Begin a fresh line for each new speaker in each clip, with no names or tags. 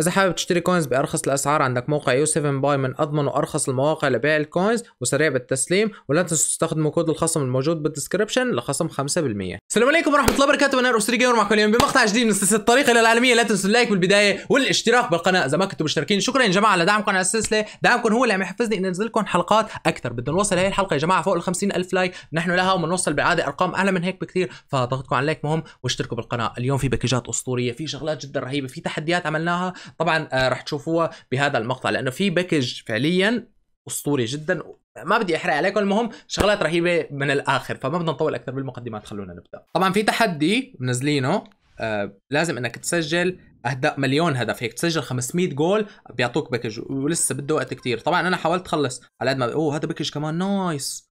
اذا حابب تشتري كوينز بارخص الاسعار عندك موقع يو 7 باي من اضمن وارخص المواقع لبيع الكوينز وسريع بالتسليم ولا تنسوا تستخدموا كود الخصم الموجود بالدسكربشن لخصم 5% السلام عليكم ورحمه الله وبركاته انا روسري جيمر معكم اليوم بمقطع جديد من سلسله الطريق الى العالميه لا تنسوا اللايك بالبدايه والاشتراك بالقناه اذا ما كنتوا مشتركين شكرا يا جماعه على دعمكم على السلسله دعمكم هو اللي عم يحفزني اني انزل لكم حلقات اكثر بدنا نوصل هي الحلقه يا جماعه فوق ال ألف لايك نحن لها وبنوصل بعادة ارقام اعلى من هيك بكثير فضغطكم على اللايك مهم واشتركوا بالقناه اليوم في باكجات اسطوريه في شغلات جدا رهيبه في تحديات عملناها طبعا آه، رح تشوفوها بهذا المقطع لانه في باكج فعليا اسطوري جدا ما بدي احرق عليكم المهم شغلات رهيبه من الاخر فما بدنا نطول اكثر بالمقدمات خلونا نبدا طبعا في تحدي منزلينه آه، لازم انك تسجل اهداف مليون هدف هيك تسجل 500 جول بيعطوك باكج ولسه بده وقت كثير طبعا انا حاولت اخلص على قد ما اوه هذا باكج كمان نايس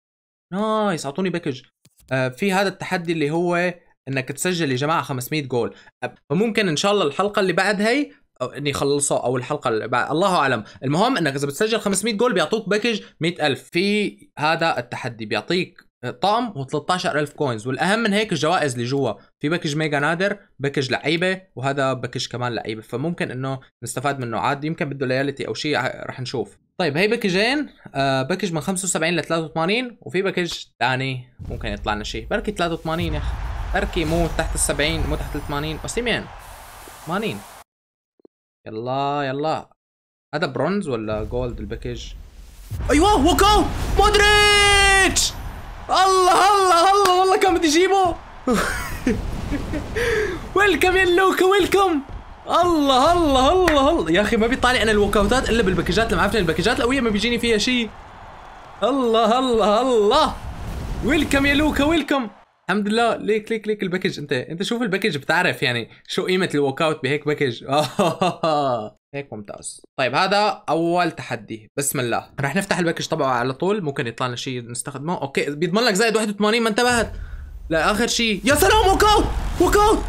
نايس اعطوني باكج آه، في هذا التحدي اللي هو انك تسجل يا جماعه 500 جول فممكن ان شاء الله الحلقه اللي بعد هي أو ان يخلصها او الحلقه اللي بعد الله اعلم المهم انك اذا بتسجل 500 جول بيعطوك باكج 100000 في هذا التحدي بيعطيك طعم و13000 كوينز والاهم من هيك الجوائز اللي جوا في باكج ميجا نادر باكج لعيبه وهذا باكج كمان لعيبه فممكن انه نستفاد منه عاد يمكن بده لياليتي او شيء رح نشوف طيب هي باكجين آه باكج من 75 ل 83 وفي باكج ثاني ممكن يطلع لنا شيء بركي 83 يا اخي بركي مو تحت ال 70 مو تحت ال 80 يمين 80 يلا يلا هذا برونز ولا جولد الباكيج ايوه وكو مودريتش الله الله الله والله كان بدي اجيبه ويلكم يا لوكا ويلكم الله الله الله الله يا اخي ما بيطالع انا الوكاوتات اوتات الا بالباكجات معفنه الباكجات القويه ما بيجيني فيها شيء الله الله الله ويلكم يا لوكا ويلكم الحمد لله ليك ليك ليك الباكج انت انت شوف الباكج بتعرف يعني شو قيمه الووك اوت بهيك باكج هيك ممتاز طيب هذا اول تحدي بسم الله رح نفتح الباكج تبعه على طول ممكن يطلع لنا شيء نستخدمه اوكي بيضمن لك زائد 81 ما انتبهت لاخر شيء يا سلام ووك اوت ووك اوت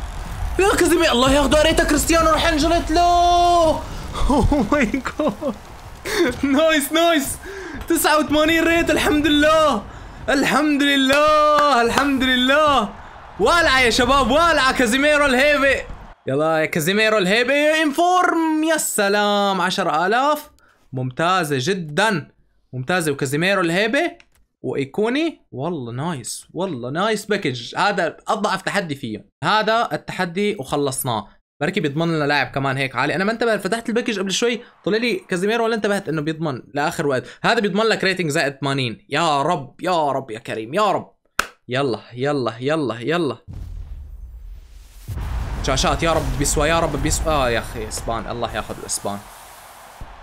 يا كزمي الله ياخذ قريتها كريستيانو رح انجلت له اوه ماي جاد نايس نايس 89 ريت الحمد لله الحمد لله الحمد لله والعه يا شباب والعه كازيميرو الهيبي يلا يا كازيميرو الهيبي انفورم يا سلام 10000 ممتازه جدا ممتازه وكازيميرو الهيبي وايكوني والله نايس والله نايس باكج هذا اضعف تحدي فيه هذا التحدي وخلصناه بركي بيضمن لنا لاعب كمان هيك عالي انا ما انتبه فتحت الباكج قبل شوي طلع لي كازيميرو ولا انتبهت انه بيضمن لاخر وقت هذا بيضمن لك ريتنج زائد 80 يا رب يا رب يا كريم يا رب يلا يلا يلا يلا شاشات يا رب بيسوى يا رب بيسوى اه يا اخي اسبان الله ياخذ الاسبان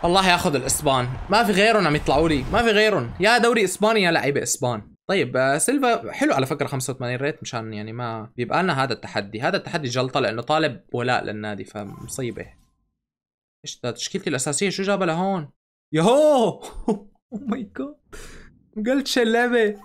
الله ياخذ الاسبان ما في غيرهم عم يطلعوا لي ما في غيرهم يا دوري اسباني يا لعيبه اسبان طيب آه، سيلفا حلو على فكره 85 ريت مشان يعني ما بيبقى لنا هذا التحدي هذا التحدي جلطه لانه طالب ولاء للنادي فمصيبه ايش تشكيلتي الاساسيه شو جابها لهون يهو او ماي جاد قلت اللعبه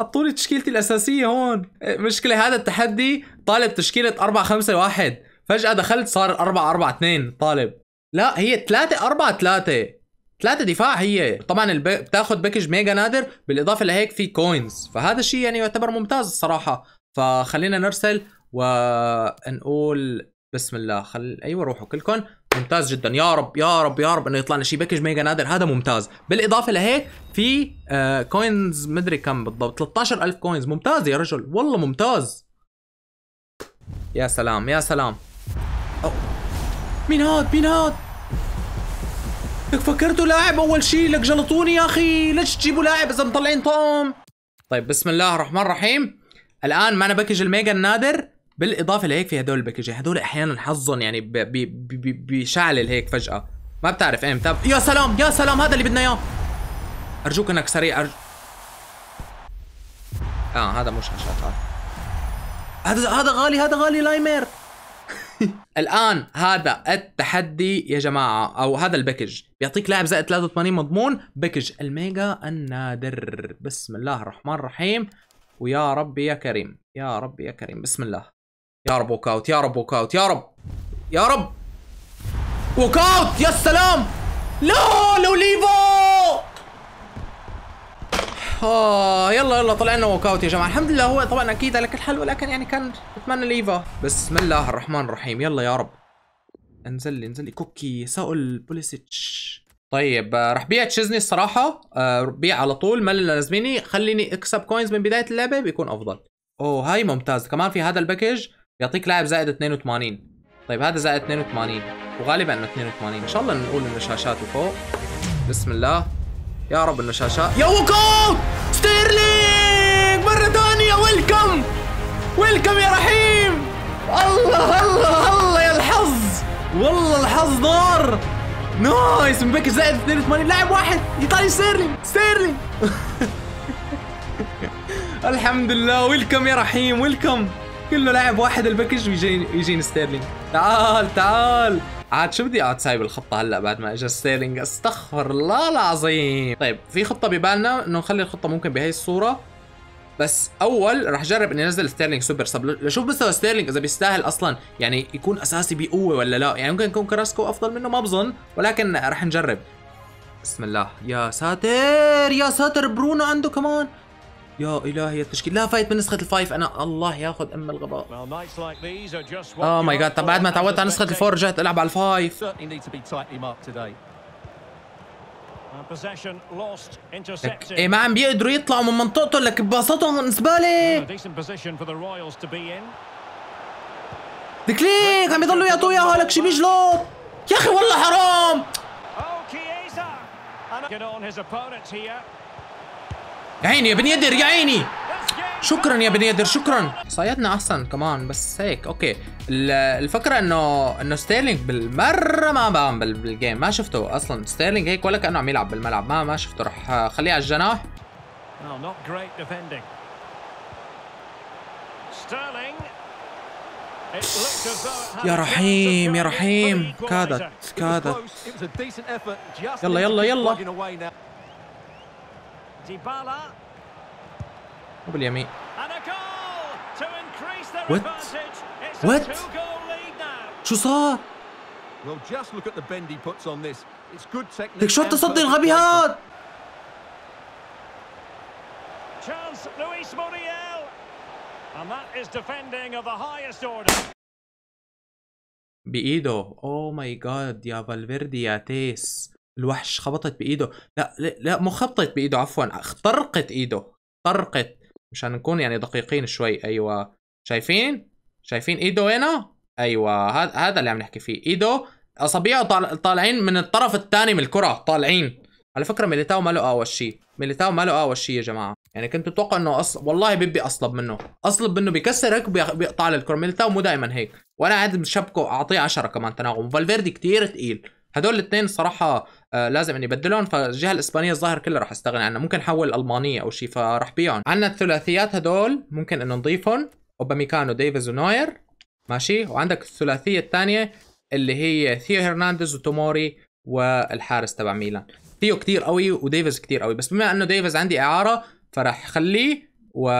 حطوا لي تشكيلتي الاساسيه هون إيه، مشكله هذا التحدي طالب تشكيله 4 5 1 فجاه دخلت صار 4 4 2 طالب لا هي 3 4 3 ثلاثة دفاع هي طبعا الب... بتاخذ باكج ميجا نادر بالاضافه لهيك في كوينز فهذا الشيء يعني يعتبر ممتاز الصراحه فخلينا نرسل ونقول بسم الله خل ايوه روحوا كلكم ممتاز جدا يا رب يا رب يا رب انه يطلع لنا شيء باكج ميجا نادر هذا ممتاز بالاضافه لهيك في آه كوينز مدري كم بالضبط 13000 كوينز ممتاز يا رجل والله ممتاز يا سلام يا سلام أوه. مين هاد مين هاد لك فكرتوا لاعب اول شيء لك جلطوني يا اخي ليش تجيبوا لاعب اذا مطلعين طوم طيب بسم الله الرحمن الرحيم الان معنا باكج الميجا النادر بالاضافه لهيك في هدول الباكج هدول احيانا حظهم يعني بيشعلل هيك فجاه ما بتعرف امتى يا سلام يا سلام هذا اللي بدنا اياه ارجوك انك سريع أرج... اه هذا مش هشاشات هذا هذا غالي هذا غالي لايمر الان هذا التحدي يا جماعه او هذا الباكج بيعطيك لاعب زائد 83 مضمون باكج الميجا النادر بسم الله الرحمن الرحيم ويا ربي يا كريم يا ربي يا كريم بسم الله يا رب ووك اوت يا رب ووك اوت يا رب يا رب ووك اوت يا سلام لا لو ليفا اه يلا يلا طلعنا ووك اوت يا جماعه الحمد لله هو طبعا اكيد على كل حال ولكن يعني كان اتمنى ليفا بسم الله الرحمن الرحيم يلا يا رب انزل لي انزل لي كوكي ساؤل بوليسيتش طيب آه، راح بيع تشيزني الصراحه آه، بيع على طول ما لازميني خليني اكسب كوينز من بدايه اللعبه بيكون افضل اوه هاي ممتاز كمان في هذا الباكج بيعطيك لاعب زائد 82 طيب هذا زائد 82 وغالبا انه 82 ان شاء الله نقول انه شاشاته فوق بسم الله يا رب انه شاشة يا وكوك ستيرلينج مرة ثانية ويلكم ويلكم يا رحيم
الله الله الله يا الحظ
والله الحظ ضار نايس مبكر زائد 82 لاعب واحد ايطالي ستيرلينج ستيرلينج الحمد لله ويلكم يا رحيم ويلكم كله لاعب واحد الباكج ويجيني يجيني ستيرلينج تعال تعال عاد شو بدي اقعد سايب الخطه هلا بعد ما اجى ستيرلينج استغفر الله العظيم طيب في خطه ببالنا انه نخلي الخطه ممكن بهي الصوره بس اول رح اجرب اني انزل ستيرلينج سوبر سب لشوف مستوى ستيرلينج اذا بيستاهل اصلا يعني يكون اساسي بقوه ولا لا يعني ممكن يكون كراسكو افضل منه ما بظن ولكن رح نجرب بسم الله يا ساتر يا ساتر برونو عنده كمان يا الهي التشكيل لا فايت من نسخه الفايف انا الله ياخذ ام الغباء اوه ماي جاد طب بعد ما تعودت على نسخه الفور رجعت العب على الفايف ايه ما عم بيقدروا يطلعوا من منطقتهم لك باصاتهم زباله دكليك عم يضلوا يعطوا اياها لك شي بيجلط يا اخي والله حرام oh, يا عيني يا بني يدر يا عيني شكرا يا بني يدر شكرا صيدنا احسن كمان بس هيك اوكي الفكره انه انه ستيرلينج بالمره ما بام بالجيم ما شفته اصلا ستيرلينج هيك ولا كانه عم يلعب بالملعب ما ما شفته رح خليه على الجناح oh, يا رحيم يا رحيم كادت كادت يلا يلا يلا Dybala. And a goal to increase their what? advantage. It's what? a two-goal lead now. شو Well, just look at the bend he puts on this. It's good technique. Chance, Luis Muriel. And that is defending of the highest order. بإيده. Oh my god, يا فالفيردي يا تيس. الوحش خبطت بايده لا لا, مو خبطت بايده عفوا اخترقت ايده اخترقت مشان نكون يعني دقيقين شوي ايوه شايفين شايفين ايده وينه ايوه هذا هذا اللي عم نحكي فيه ايده اصابيعه طال... طالعين من الطرف الثاني من الكره طالعين على فكره ميليتاو ما له اول شيء ميليتاو ما له اول شيء يا جماعه يعني كنت متوقع انه أص... والله بيبي اصلب منه اصلب منه بيكسر هيك بيقطع لي الكره ميليتاو مو دائما هيك وانا قاعد بشبكه اعطيه 10 كمان تناغم فالفيردي كثير ثقيل هدول الاثنين صراحه آه، لازم اني بدلهم فالجهه الاسبانيه الظاهر كلها رح استغني عنها ممكن حول المانيه او شيء فرح بيعهم عندنا الثلاثيات هدول ممكن انه نضيفهم اوباميكانو ديفيز ونوير ماشي وعندك الثلاثيه الثانيه اللي هي ثيو هرنانديز وتوموري والحارس تبع ميلان ثيو كتير قوي وديفيز كتير قوي بس بما انه ديفيز عندي اعاره فرح خليه و...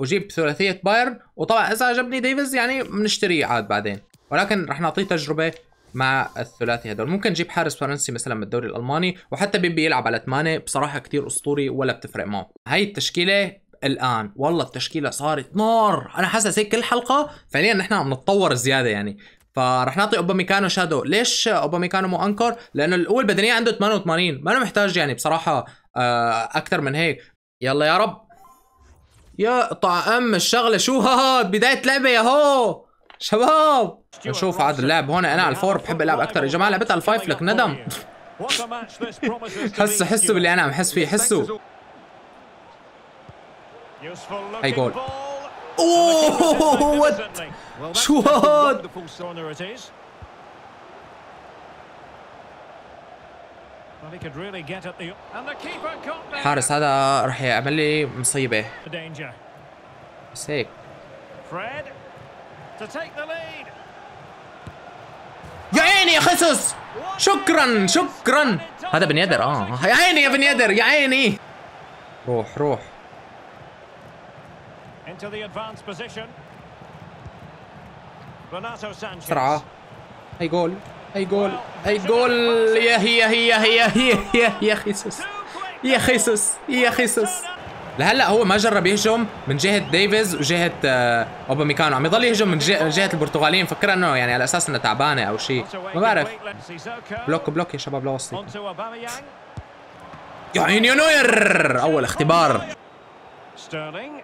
وجيب ثلاثيه بايرن وطبعا اذا عجبني ديفيز يعني بنشتريه عاد بعدين ولكن رح نعطيه تجربه مع الثلاثي هدول ممكن نجيب حارس فرنسي مثلا من الدوري الالماني وحتى بيبي يلعب على 8 بصراحه كثير اسطوري ولا بتفرق معه هاي التشكيله الان والله التشكيله صارت نار انا حاسس هيك كل حلقه فعليا نحن عم نتطور زياده يعني فرح نعطي اوباميكانو شادو ليش اوباميكانو مو انكر لانه القوه البدنيه عنده 88 ما انا محتاج يعني بصراحه آه، اكثر من هيك يلا يا رب يا طعم الشغله شو هاد بدايه لعبه يا هو شباب نشوف عاد اللعب هون انا على الفور بحب العب اكثر يا جماعه لعبت على الفايف لك ندم حسوا حسوا باللي انا عم حس فيه حسوا هي جول اوه شو هاد حارس هذا رح يعمل لي مصيبه بس هيك يا عيني يا خسوس شكرا شكرا هذا بن يدر اه يا عيني يا بن يدر يا عيني روح روح بسرعة اي جول اي جول اي جول يا هي هي هي هي يا خيسوس يا خيسوس يا خيسوس لهلا هو ما جرب يهجم من جهه ديفيز وجهه آه، اوباميكانو عم يضل يهجم من جهه البرتغاليين فكر انه يعني على اساس انه تعبانه او شيء ما بعرف بلوك بلوك يا شباب لوسطي يا عيني نوير اول اختبار ستيرلينج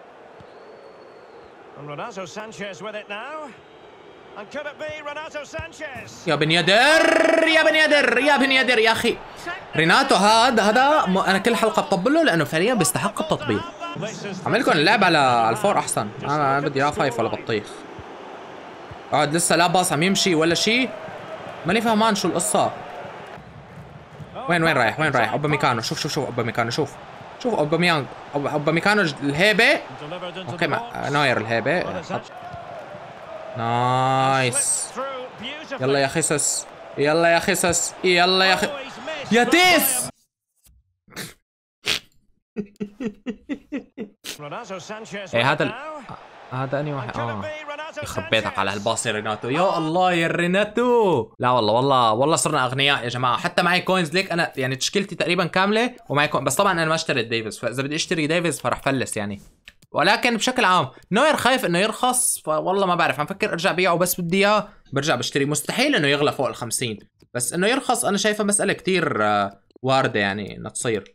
رونالدو سانشيز يا بن يدر يا بن يدر يا بن يدر يا اخي ريناتو هذا هذا انا كل حلقه بطبل له لانه فعليا بيستحق التطبيل عمل لكم اللعب على الفور احسن انا بدي لا فايف ولا بطيخ قاعد آه، لسه لا باص عم يمشي ولا شيء ماني فهمان شو القصه وين وين رايح وين رايح اوباميكانو شوف شوف شوف اوباميكانو شوف شوف اوباميانج اوباميكانو الهيبه اوكي نوير الهيبه نايس يلا يا خسس يلا يا خسس يلا يا خ... يا تيس ايه هذا هذا اني واحد اه خبيتك على هالباص يا ريناتو يا الله يا ريناتو لا والله والله والله صرنا اغنياء يا جماعه حتى معي كوينز ليك انا يعني تشكيلتي تقريبا كامله ومعي كوينز بس طبعا انا ما اشتريت ديفيز فاذا بدي اشتري ديفيز فرح فلس يعني ولكن بشكل عام نوير خايف انه يرخص فوالله ما بعرف عم فكر ارجع بيعه بس بدي اياه برجع بشتري مستحيل انه يغلى فوق ال 50 بس انه يرخص انا شايفه مساله كثير آه، وارده يعني انها تصير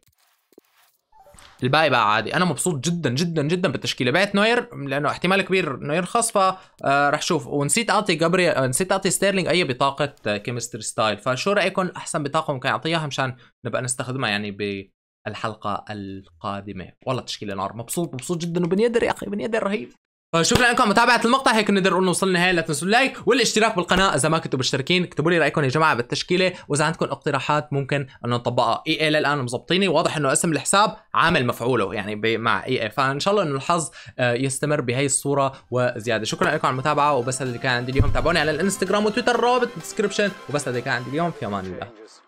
الباقي بقى عادي انا مبسوط جدا جدا جدا بالتشكيله بعت نوير لانه احتمال كبير انه يرخص فرح آه، شوف ونسيت اعطي جابري آه، نسيت اعطي ستيرلينج اي بطاقه كيمستري ستايل فشو رايكم احسن بطاقه ممكن اعطيها مشان نبقى نستخدمها يعني ب الحلقه القادمه والله تشكيله نار مبسوط مبسوط جدا وبنيدر يا اخي بنيدر رهيب فشكرا لكم متابعه المقطع هيك نقدر انه وصلنا النهاية لا تنسوا اللايك والاشتراك بالقناه اذا ما كنتوا مشتركين اكتبوا لي رايكم يا جماعه بالتشكيله واذا عندكم اقتراحات ممكن انه نطبقها اي اي للان مظبطيني واضح انه اسم الحساب عامل مفعوله يعني مع اي اي فان شاء الله انه الحظ آه، يستمر بهي الصوره وزياده شكرا لكم على المتابعه وبس هذا اللي كان عندي اليوم تابعوني على الانستغرام وتويتر رابط بالدسكربشن وبس هذا اللي كان عندي اليوم في امان الله